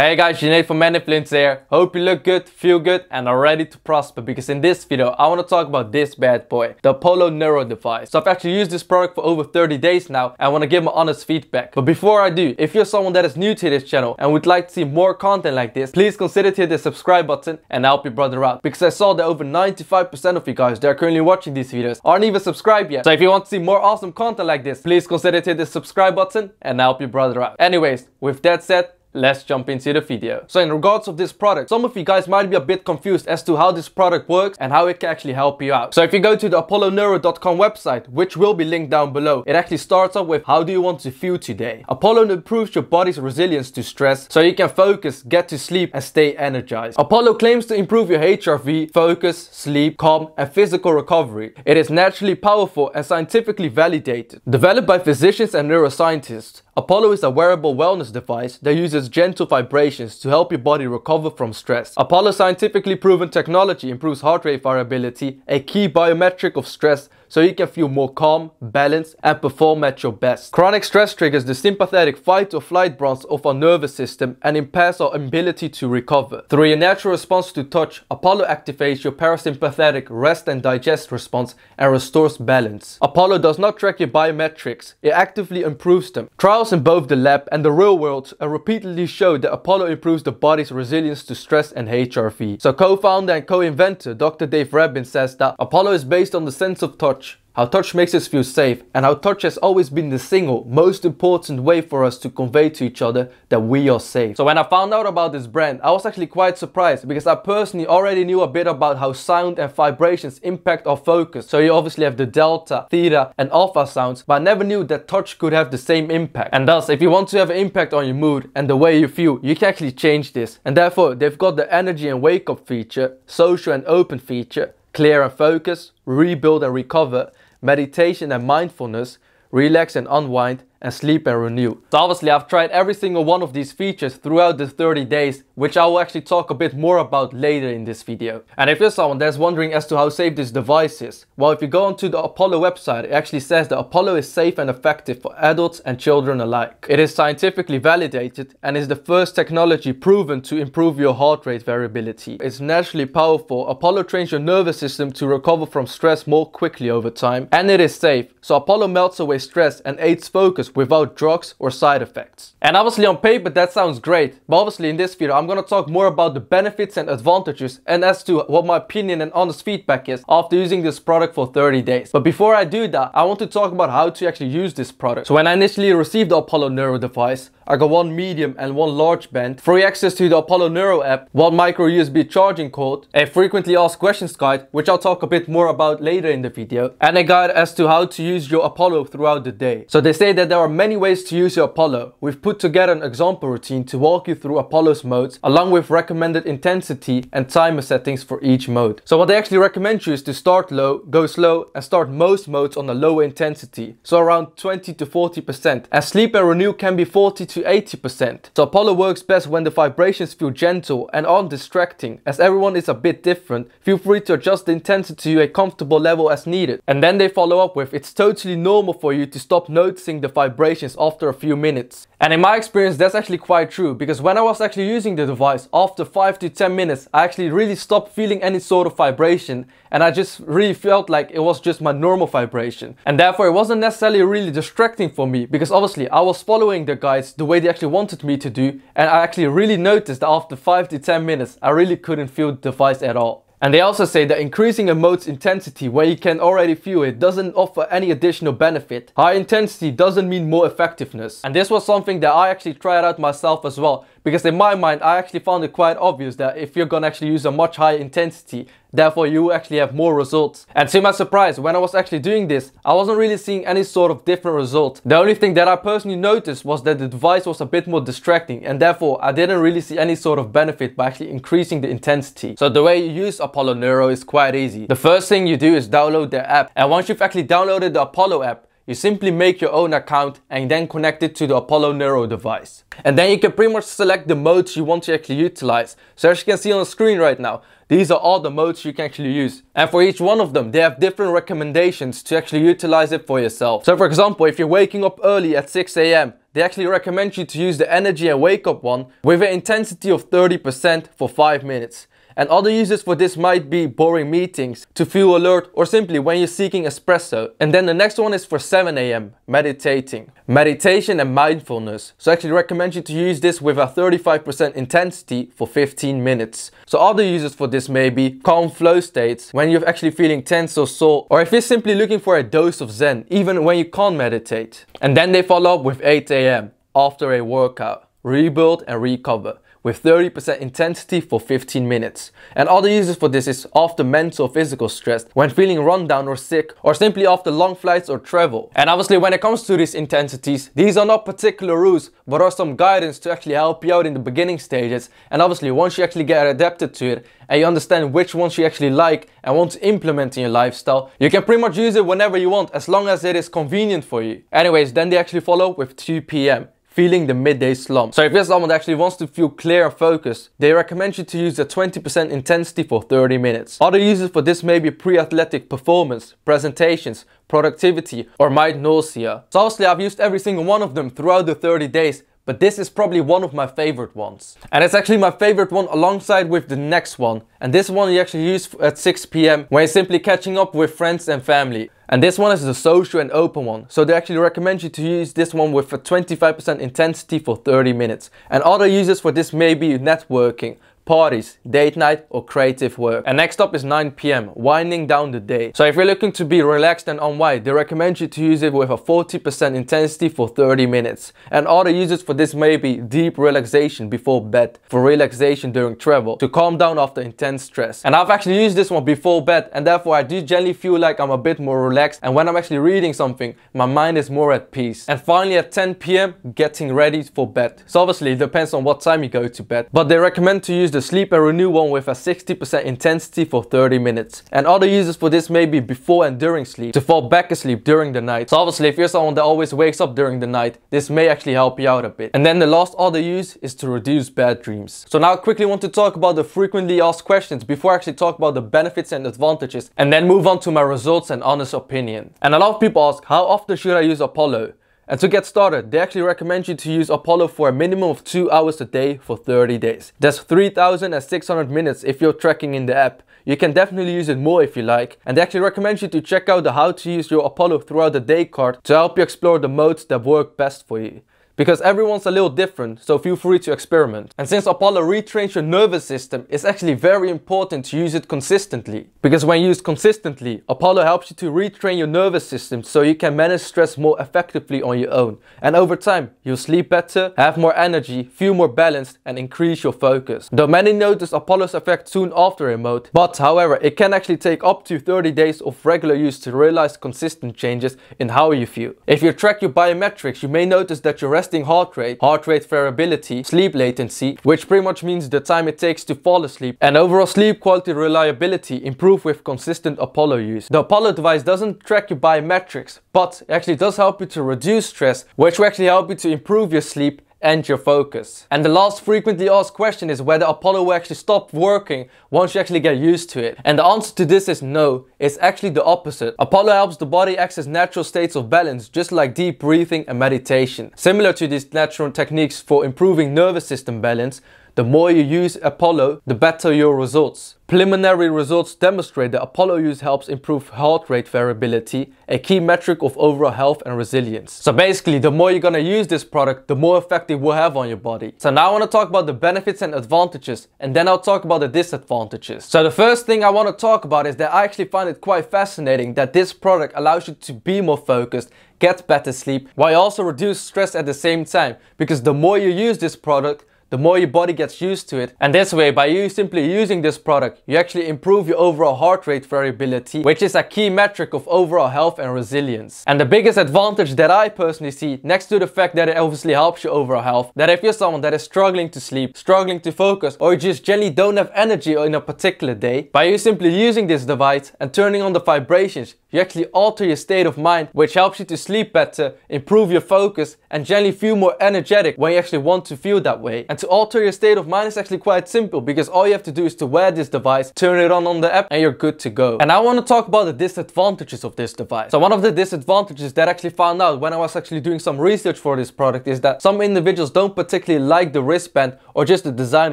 Hey guys, Sinead from Man Influence here. Hope you look good, feel good, and are ready to prosper because in this video, I want to talk about this bad boy, the Polo Neuro device. So I've actually used this product for over 30 days now, and want to give my honest feedback. But before I do, if you're someone that is new to this channel and would like to see more content like this, please consider to hit the subscribe button and help your brother out. Because I saw that over 95% of you guys that are currently watching these videos aren't even subscribed yet. So if you want to see more awesome content like this, please consider to hit the subscribe button and help your brother out. Anyways, with that said, Let's jump into the video. So in regards of this product, some of you guys might be a bit confused as to how this product works and how it can actually help you out. So if you go to the apolloneuro.com website, which will be linked down below, it actually starts off with how do you want to feel today? Apollo improves your body's resilience to stress so you can focus, get to sleep and stay energized. Apollo claims to improve your HRV, focus, sleep, calm and physical recovery. It is naturally powerful and scientifically validated. Developed by physicians and neuroscientists, Apollo is a wearable wellness device that uses uses gentle vibrations to help your body recover from stress. Apollo's scientifically proven technology improves heart rate variability, a key biometric of stress so you can feel more calm, balanced, and perform at your best. Chronic stress triggers the sympathetic fight or flight branch of our nervous system and impairs our ability to recover. Through your natural response to touch, Apollo activates your parasympathetic rest and digest response and restores balance. Apollo does not track your biometrics, it actively improves them. Trials in both the lab and the real world have repeatedly showed that Apollo improves the body's resilience to stress and HRV. So co-founder and co-inventor Dr. Dave Rabin says that Apollo is based on the sense of touch touch. How touch makes us feel safe and how touch has always been the single most important way for us to convey to each other that we are safe. So when I found out about this brand, I was actually quite surprised because I personally already knew a bit about how sound and vibrations impact our focus. So you obviously have the delta, theta and alpha sounds, but I never knew that touch could have the same impact. And thus, if you want to have an impact on your mood and the way you feel, you can actually change this. And therefore, they've got the energy and wake up feature, social and open feature, clear and focus, rebuild and recover, meditation and mindfulness, relax and unwind, and Sleep and Renew. So obviously I've tried every single one of these features throughout the 30 days, which I will actually talk a bit more about later in this video. And if you're someone that's wondering as to how safe this device is, well if you go onto the Apollo website, it actually says that Apollo is safe and effective for adults and children alike. It is scientifically validated and is the first technology proven to improve your heart rate variability. It's naturally powerful, Apollo trains your nervous system to recover from stress more quickly over time, and it is safe, so Apollo melts away stress and aids focus without drugs or side effects. And obviously on paper that sounds great, but obviously in this video I'm gonna talk more about the benefits and advantages and as to what my opinion and honest feedback is after using this product for 30 days. But before I do that, I want to talk about how to actually use this product. So when I initially received the Apollo Neuro device, I got one medium and one large band, free access to the Apollo Neuro app, one micro USB charging cord, a frequently asked questions guide, which I'll talk a bit more about later in the video, and a guide as to how to use your Apollo throughout the day. So they say that there are many ways to use your Apollo. We've put together an example routine to walk you through Apollo's modes, along with recommended intensity and timer settings for each mode. So what they actually recommend you is to start low, go slow, and start most modes on a lower intensity, so around 20 to 40%, as sleep and renew can be 40 to to 80%. So Apollo works best when the vibrations feel gentle and aren't distracting. As everyone is a bit different, feel free to adjust the intensity to a comfortable level as needed. And then they follow up with, it's totally normal for you to stop noticing the vibrations after a few minutes. And in my experience, that's actually quite true because when I was actually using the device, after 5 to 10 minutes, I actually really stopped feeling any sort of vibration and I just really felt like it was just my normal vibration. And therefore it wasn't necessarily really distracting for me because obviously I was following the guides the way they actually wanted me to do and I actually really noticed that after 5 to 10 minutes I really couldn't feel the device at all. And they also say that increasing a mode's intensity where you can already feel it doesn't offer any additional benefit. High intensity doesn't mean more effectiveness. And this was something that I actually tried out myself as well because in my mind, I actually found it quite obvious that if you're gonna actually use a much higher intensity, therefore you actually have more results. And to my surprise, when I was actually doing this, I wasn't really seeing any sort of different result. The only thing that I personally noticed was that the device was a bit more distracting and therefore I didn't really see any sort of benefit by actually increasing the intensity. So the way you use Apollo Neuro is quite easy. The first thing you do is download the app and once you've actually downloaded the Apollo app, you simply make your own account and then connect it to the Apollo Neuro device. And then you can pretty much select the modes you want to actually utilize. So as you can see on the screen right now, these are all the modes you can actually use. And for each one of them, they have different recommendations to actually utilize it for yourself. So for example, if you're waking up early at 6 a.m., they actually recommend you to use the energy and wake up one with an intensity of 30% for 5 minutes. And other uses for this might be boring meetings, to feel alert or simply when you're seeking espresso. And then the next one is for 7am, meditating. Meditation and mindfulness. So I actually recommend you to use this with a 35% intensity for 15 minutes. So other uses for this may be calm flow states, when you're actually feeling tense or sore, or if you're simply looking for a dose of zen, even when you can't meditate. And then they follow up with 8am, after a workout. Rebuild and recover with 30% intensity for 15 minutes. And other uses for this is after mental or physical stress, when feeling run down or sick, or simply after long flights or travel. And obviously when it comes to these intensities, these are not particular rules, but are some guidance to actually help you out in the beginning stages. And obviously once you actually get adapted to it, and you understand which ones you actually like and want to implement in your lifestyle, you can pretty much use it whenever you want, as long as it is convenient for you. Anyways, then they actually follow with 2 p.m feeling the midday slump. So if you're someone that actually wants to feel clear and focused, they recommend you to use the 20% intensity for 30 minutes. Other uses for this may be pre-athletic performance, presentations, productivity, or mild nausea. So obviously I've used every single one of them throughout the 30 days, but this is probably one of my favorite ones. And it's actually my favorite one alongside with the next one. And this one you actually use at 6 p.m. when you're simply catching up with friends and family. And this one is a social and open one. So they actually recommend you to use this one with a 25% intensity for 30 minutes. And other uses for this may be networking, parties, date night or creative work. And next up is 9pm, winding down the day. So if you're looking to be relaxed and unwind, they recommend you to use it with a 40% intensity for 30 minutes. And other uses for this may be deep relaxation before bed, for relaxation during travel, to calm down after intense stress. And I've actually used this one before bed and therefore I do generally feel like I'm a bit more relaxed relaxed and when I'm actually reading something, my mind is more at peace. And finally at 10 p.m., getting ready for bed. So obviously it depends on what time you go to bed, but they recommend to use the Sleep and Renew one with a 60% intensity for 30 minutes. And other uses for this may be before and during sleep, to fall back asleep during the night. So obviously if you're someone that always wakes up during the night, this may actually help you out a bit. And then the last other use is to reduce bad dreams. So now I quickly want to talk about the frequently asked questions before I actually talk about the benefits and advantages and then move on to my results and honest opinion opinion. And a lot of people ask, how often should I use Apollo? And to get started, they actually recommend you to use Apollo for a minimum of 2 hours a day for 30 days. That's 3,600 minutes if you're tracking in the app. You can definitely use it more if you like. And they actually recommend you to check out the how to use your Apollo throughout the day card to help you explore the modes that work best for you because everyone's a little different, so feel free to experiment. And since Apollo retrains your nervous system, it's actually very important to use it consistently. Because when used consistently, Apollo helps you to retrain your nervous system so you can manage stress more effectively on your own. And over time, you'll sleep better, have more energy, feel more balanced, and increase your focus. Though many notice Apollo's effect soon after a mode, but however, it can actually take up to 30 days of regular use to realize consistent changes in how you feel. If you track your biometrics, you may notice that your rest testing heart rate, heart rate variability, sleep latency, which pretty much means the time it takes to fall asleep, and overall sleep quality reliability improve with consistent Apollo use. The Apollo device doesn't track your biometrics, but actually does help you to reduce stress, which will actually help you to improve your sleep and your focus. And the last frequently asked question is whether Apollo will actually stop working once you actually get used to it. And the answer to this is no, it's actually the opposite. Apollo helps the body access natural states of balance, just like deep breathing and meditation. Similar to these natural techniques for improving nervous system balance, the more you use Apollo, the better your results. Preliminary results demonstrate that Apollo use helps improve heart rate variability, a key metric of overall health and resilience. So basically, the more you're gonna use this product, the more effect it will have on your body. So now I wanna talk about the benefits and advantages, and then I'll talk about the disadvantages. So the first thing I wanna talk about is that I actually find it quite fascinating that this product allows you to be more focused, get better sleep, while also reduce stress at the same time. Because the more you use this product, the more your body gets used to it. And this way, by you simply using this product, you actually improve your overall heart rate variability, which is a key metric of overall health and resilience. And the biggest advantage that I personally see, next to the fact that it obviously helps your overall health, that if you're someone that is struggling to sleep, struggling to focus, or you just generally don't have energy in a particular day, by you simply using this device and turning on the vibrations, you actually alter your state of mind, which helps you to sleep better, improve your focus, and generally feel more energetic when you actually want to feel that way. And to alter your state of mind is actually quite simple because all you have to do is to wear this device, turn it on on the app, and you're good to go. And I want to talk about the disadvantages of this device. So one of the disadvantages that I actually found out when I was actually doing some research for this product is that some individuals don't particularly like the wristband or just the design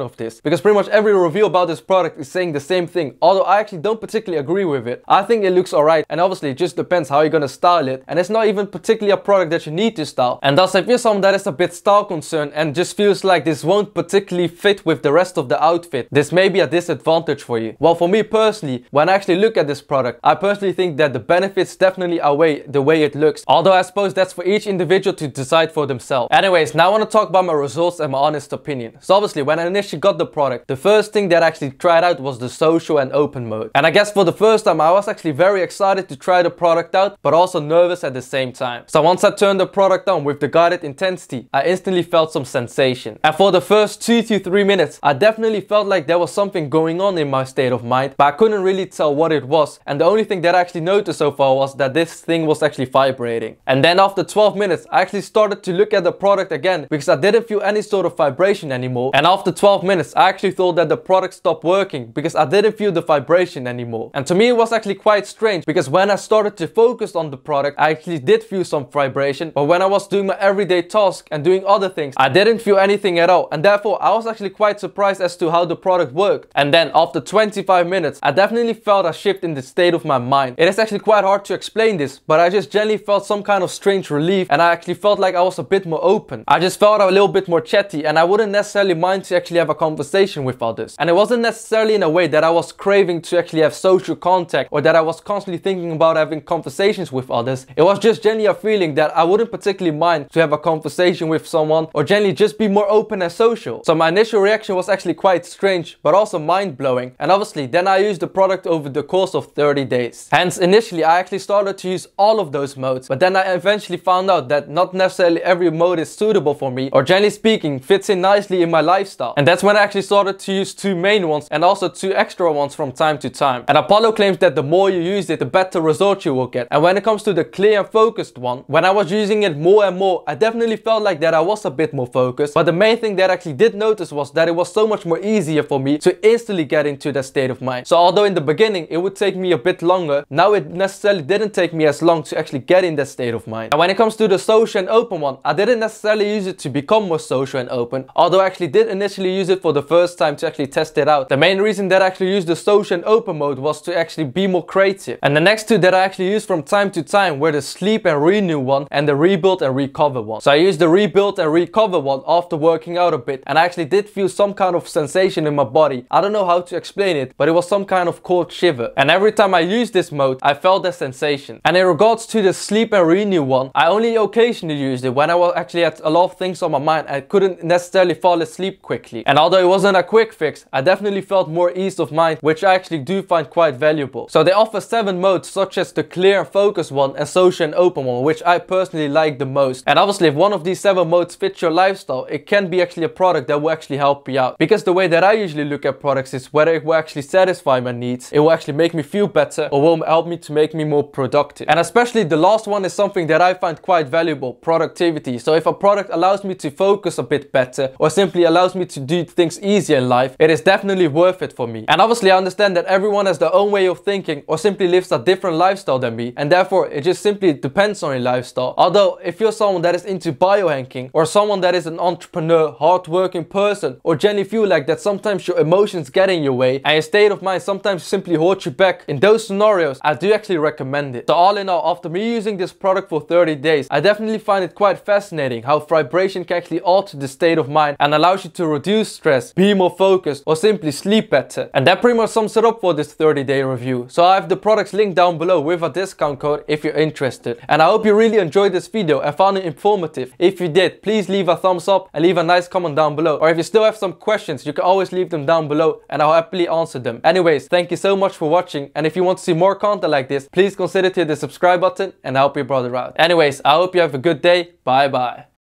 of this because pretty much every review about this product is saying the same thing although I actually don't particularly agree with it. I think it looks alright and obviously it just depends how you're gonna style it and it's not even particularly a product that you need to style and thus if you're someone that is a bit style concerned and just feels like this won't particularly fit with the rest of the outfit this may be a disadvantage for you well for me personally when I actually look at this product I personally think that the benefits definitely outweigh the way it looks although I suppose that's for each individual to decide for themselves anyways now I want to talk about my results and my honest opinion so obviously when I initially got the product the first thing that I actually tried out was the social and open mode and I guess for the first time I was actually very excited to try the product out, but also nervous at the same time. So once I turned the product on with the guided intensity, I instantly felt some sensation. And for the first two to three minutes, I definitely felt like there was something going on in my state of mind, but I couldn't really tell what it was. And the only thing that I actually noticed so far was that this thing was actually vibrating. And then after 12 minutes, I actually started to look at the product again because I didn't feel any sort of vibration anymore. And after 12 minutes, I actually thought that the product stopped working because I didn't feel the vibration anymore. And to me, it was actually quite strange because when and I started to focus on the product, I actually did feel some vibration. But when I was doing my everyday task and doing other things, I didn't feel anything at all. And therefore, I was actually quite surprised as to how the product worked. And then after 25 minutes, I definitely felt a shift in the state of my mind. It is actually quite hard to explain this, but I just generally felt some kind of strange relief and I actually felt like I was a bit more open. I just felt a little bit more chatty and I wouldn't necessarily mind to actually have a conversation with others. And it wasn't necessarily in a way that I was craving to actually have social contact or that I was constantly thinking about having conversations with others. It was just generally a feeling that I wouldn't particularly mind to have a conversation with someone or generally just be more open and social. So my initial reaction was actually quite strange but also mind-blowing and obviously then I used the product over the course of 30 days. Hence initially I actually started to use all of those modes but then I eventually found out that not necessarily every mode is suitable for me or generally speaking fits in nicely in my lifestyle. And that's when I actually started to use two main ones and also two extra ones from time to time. And Apollo claims that the more you use it the better results you will get. And when it comes to the clear and focused one, when I was using it more and more, I definitely felt like that I was a bit more focused. But the main thing that I actually did notice was that it was so much more easier for me to instantly get into that state of mind. So although in the beginning it would take me a bit longer, now it necessarily didn't take me as long to actually get in that state of mind. And when it comes to the social and open one, I didn't necessarily use it to become more social and open, although I actually did initially use it for the first time to actually test it out. The main reason that I actually used the social and open mode was to actually be more creative. And the next two that I actually use from time to time were the sleep and renew one and the rebuild and recover one. So I used the rebuild and recover one after working out a bit and I actually did feel some kind of sensation in my body. I don't know how to explain it, but it was some kind of cold shiver. And every time I used this mode, I felt that sensation. And in regards to the sleep and renew one, I only occasionally used it when I was actually had a lot of things on my mind. I couldn't necessarily fall asleep quickly. And although it wasn't a quick fix, I definitely felt more ease of mind, which I actually do find quite valuable. So they offer seven modes such as the clear and focus one and social and open one, which I personally like the most. And obviously if one of these seven modes fits your lifestyle, it can be actually a product that will actually help you out. Because the way that I usually look at products is whether it will actually satisfy my needs, it will actually make me feel better, or will help me to make me more productive. And especially the last one is something that I find quite valuable, productivity. So if a product allows me to focus a bit better, or simply allows me to do things easier in life, it is definitely worth it for me. And obviously I understand that everyone has their own way of thinking, or simply lives a different different lifestyle than me and therefore it just simply depends on your lifestyle. Although if you're someone that is into biohacking or someone that is an entrepreneur, hardworking person or generally feel like that sometimes your emotions get in your way and your state of mind sometimes simply holds you back, in those scenarios I do actually recommend it. So all in all after me using this product for 30 days I definitely find it quite fascinating how vibration can actually alter the state of mind and allows you to reduce stress, be more focused or simply sleep better. And that pretty much sums it up for this 30 day review. So I have the products linked down below with a discount code if you're interested. And I hope you really enjoyed this video and found it informative. If you did, please leave a thumbs up and leave a nice comment down below. Or if you still have some questions, you can always leave them down below and I'll happily answer them. Anyways, thank you so much for watching. And if you want to see more content like this, please consider to hit the subscribe button and help your brother out. Anyways, I hope you have a good day. Bye bye.